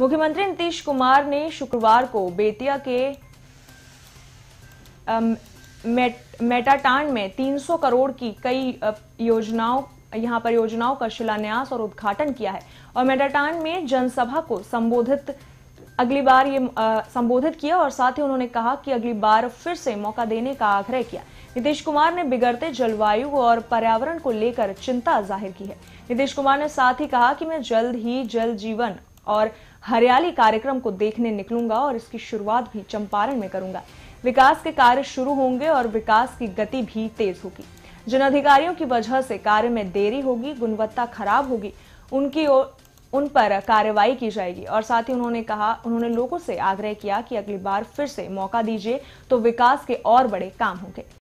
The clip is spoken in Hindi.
मुख्यमंत्री नीतीश कुमार ने शुक्रवार को बेतिया के मेटाटांड में 300 करोड़ की कई योजनाओं पर परियोजनाओं का शिलान्यास और उद्घाटन किया है और मेटाटांड में जनसभा को संबोधित अगली बार ये आ, संबोधित किया और साथ ही उन्होंने कहा कि अगली बार फिर से मौका देने का आग्रह किया नीतीश कुमार ने बिगड़ते जलवायु और पर्यावरण को लेकर चिंता जाहिर की है नीतीश कुमार ने साथ ही कहा कि मैं जल्द ही जल जीवन और हरियाली कार्यक्रम को देखने निकलूंगा और इसकी शुरुआत भी चंपारण में करूंगा विकास के कार्य शुरू होंगे और विकास की गति भी तेज होगी जिन अधिकारियों की वजह से कार्य में देरी होगी गुणवत्ता खराब होगी उनकी ओर उन पर कार्रवाई की जाएगी और साथ ही उन्होंने कहा उन्होंने लोगों से आग्रह किया कि अगली बार फिर से मौका दीजिए तो विकास के और बड़े काम होंगे